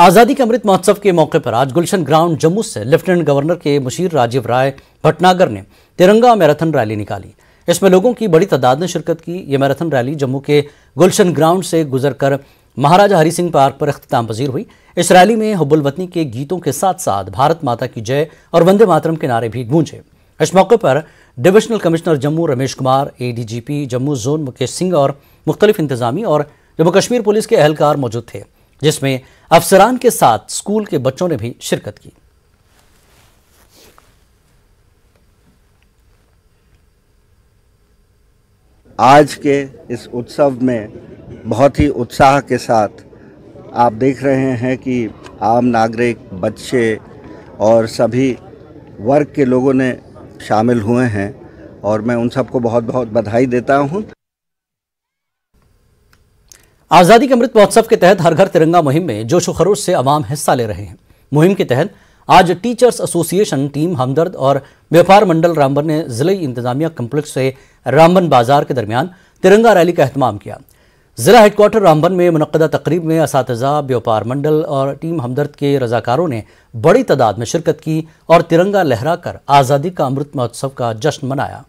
आज़ादी के अमृत महोत्सव के मौके पर आज गुलशन ग्राउंड जम्मू से लेफ्टिनेंट गवर्नर के मुशीर राजीव राय भटनागर ने तिरंगा मैराथन रैली निकाली इसमें लोगों की बड़ी तादाद ने शिरकत की यह मैराथन रैली जम्मू के गुलशन ग्राउंड से गुजरकर महाराजा हरि सिंह पार्क पर अख्ताम पजीर हुई इस रैली में वतनी के गीतों के साथ साथ भारत माता की जय और वंदे मातरम के नारे भी गूंजे इस मौके पर डिविजनल कमिश्नर जम्मू रमेश कुमार ए जम्मू जोन मुकेश सिंह और मुख्तलिफ इंतजामी और जम्मू कश्मीर पुलिस के अहलकार मौजूद थे जिसमें अफसरान के साथ स्कूल के बच्चों ने भी शिरकत की आज के इस उत्सव में बहुत ही उत्साह के साथ आप देख रहे हैं कि आम नागरिक बच्चे और सभी वर्ग के लोगों ने शामिल हुए हैं और मैं उन सबको बहुत बहुत बधाई देता हूँ आज़ादी के अमृत महोत्सव के तहत हर घर तिरंगा मुहिम में जोश खरोश से अवाम हिस्सा ले रहे हैं मुहिम के तहत आज टीचर्स एसोसिएशन टीम हमदर्द और व्यापार मंडल रामबन ने जिले इंतजामिया कम्प्लेक्स से रामबन बाजार के दरमियान तिरंगा रैली का अहतमाम किया जिला हेडक्वार्टर रामबन में मनदा तकरीब में इस व्यापार मंडल और टीम हमदर्द के रजाकारों ने बड़ी तादाद में शिरकत की और तिरंगा लहरा कर आज़ादी का अमृत महोत्सव का जश्न मनाया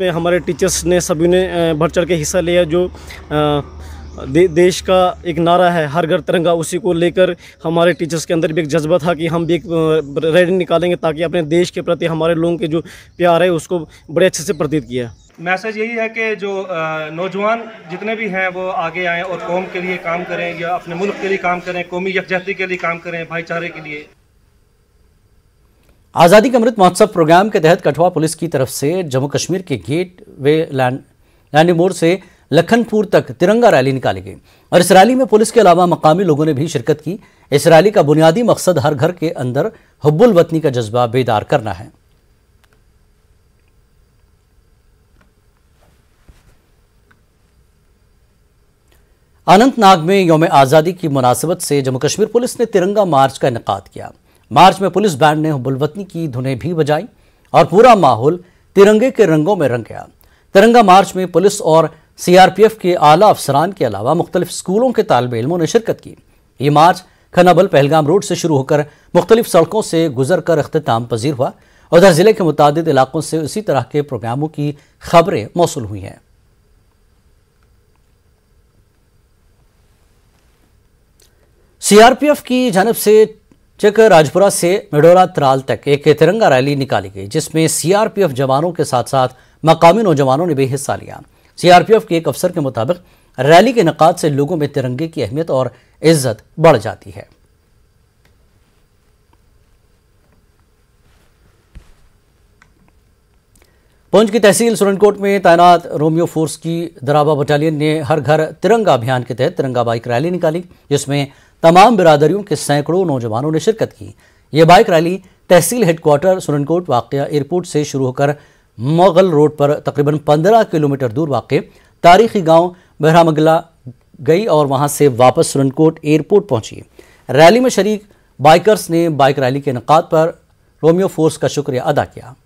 में हमारे टीचर्स ने सभी ने बढ़ चढ़ के हिस्सा लिया जो दे, देश का एक नारा है हर घर तिरंगा उसी को लेकर हमारे टीचर्स के अंदर भी एक जज्बा था कि हम भी एक रैली निकालेंगे ताकि अपने देश के प्रति हमारे लोगों के जो प्यार है उसको बड़े अच्छे से प्रतीत किया मैसेज यही है कि जो नौजवान जितने भी हैं वो आगे आएँ और कौम के लिए काम करें या अपने मुल्क के लिए काम करें कौमी यकजहती के लिए काम करें भाईचारे के लिए आज़ादी का अमृत महोत्सव प्रोग्राम के तहत कठुआ पुलिस की तरफ से जम्मू कश्मीर के गेट वे लैंड मोड़ से लखनपुर तक तिरंगा रैली निकाली गई और इस रैली में पुलिस के अलावा मकामी लोगों ने भी शिरकत की इस रैली का बुनियादी मकसद हर घर के अंदर हब्बुल वतनी का जज्बा बेदार करना है अनंतनाग में योम आज़ादी की मुनासिबत से जम्मू कश्मीर पुलिस ने तिरंगा मार्च का इनका किया मार्च में पुलिस बैंड ने बुलवतनी की धुनें भी बजाई और पूरा माहौल तिरंगे के रंगों में रंग गया तिरंगा मार्च में पुलिस और सीआरपीएफ के आला अफसरान के अलावा मुख्तलिफ स्कूलों के तालब इलमों ने शिरकत की ये मार्च खनाबल पहलगाम रोड से शुरू होकर मुख्तलिफ सड़कों से गुजर कर अख्ताम पजीर हुआ उधर जिले के मुतद इलाकों से इसी तरह के प्रोग्रामों की खबरें मौसू हुई हैं सीआरपीएफ की जानब से चेक राजपुरा से मिडोरा त्राल तक एक तिरंगा रैली निकाली गई जिसमें सीआरपीएफ जवानों के साथ साथ मकामी नौजवानों ने भी हिस्सा लिया सीआरपीएफ के एक अफसर के मुताबिक रैली के निकात से लोगों में तिरंगे की अहमियत और इज्जत बढ़ जाती है पुंछ की तहसील सुरनकोट में तैनात रोमियो फोर्स की दराबा बटालियन ने हर घर तिरंगा अभियान के तहत तिरंगा बाइक रैली निकाली जिसमें तमाम बिरादरियों के सैकड़ों नौजवानों ने शिरकत की ये बाइक रैली तहसील हेडक्वार्टर सुरनकोट वाक़ एयरपोर्ट से शुरू होकर मोगल रोड पर तकरीबन 15 किलोमीटर दूर वाक़ तारीखी गांव बहरामगला गई और वहां से वापस सुरनकोट एयरपोर्ट पहुंची रैली में शरीक बाइकर्स ने बाइक रैली के इनका पर रोमियो फोर्स का शुक्रिया अदा किया